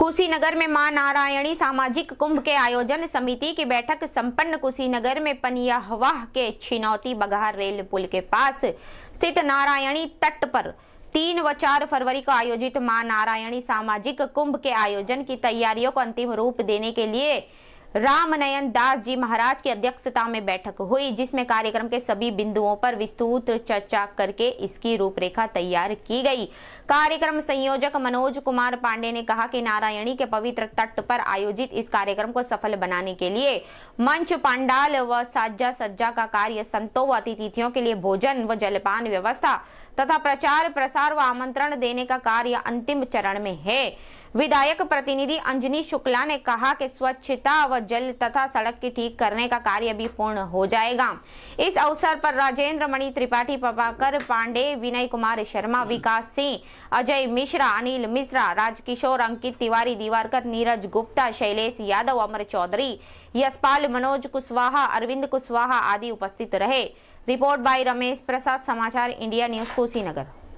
कुशीनगर में मां नारायणी सामाजिक कुंभ के आयोजन समिति की बैठक संपन्न कुशीनगर में पनियाहवाह के छिनौती बघार रेल पुल के पास स्थित नारायणी तट पर तीन व चार फरवरी को आयोजित मां नारायणी सामाजिक कुंभ के आयोजन की तैयारियों को अंतिम रूप देने के लिए रामनयन दास जी महाराज की अध्यक्षता में बैठक हुई जिसमें कार्यक्रम के सभी बिंदुओं पर विस्तृत चर्चा करके इसकी रूपरेखा तैयार की गई कार्यक्रम संयोजक मनोज कुमार पांडे ने कहा कि नारायणी के पवित्र तट पर आयोजित इस कार्यक्रम को सफल बनाने के लिए मंच पंडाल व साजा सज्जा का कार्य संतों व अतिथियों के लिए भोजन व जलपान व्यवस्था तथा प्रचार प्रसार व आमंत्रण देने का कार्य अंतिम चरण में है विधायक प्रतिनिधि अंजनी शुक्ला ने कहा कि स्वच्छता व और जल तथा सड़क के ठीक करने का कार्य भी पूर्ण हो जाएगा इस अवसर पर राजेंद्र मणि त्रिपाठी पपाकर पांडे विनय कुमार शर्मा विकास सिंह अजय मिश्रा अनिल मिश्रा राजकिशोर अंकित तिवारी दिवारकर नीरज गुप्ता शैलेश यादव अमर चौधरी यशपाल मनोज कुशवाहा अरविंद कुशवाहा आदि उपस्थित रहे रिपोर्ट बाय रमेश प्रसाद समाचार इंडिया न्यूज कुशीनगर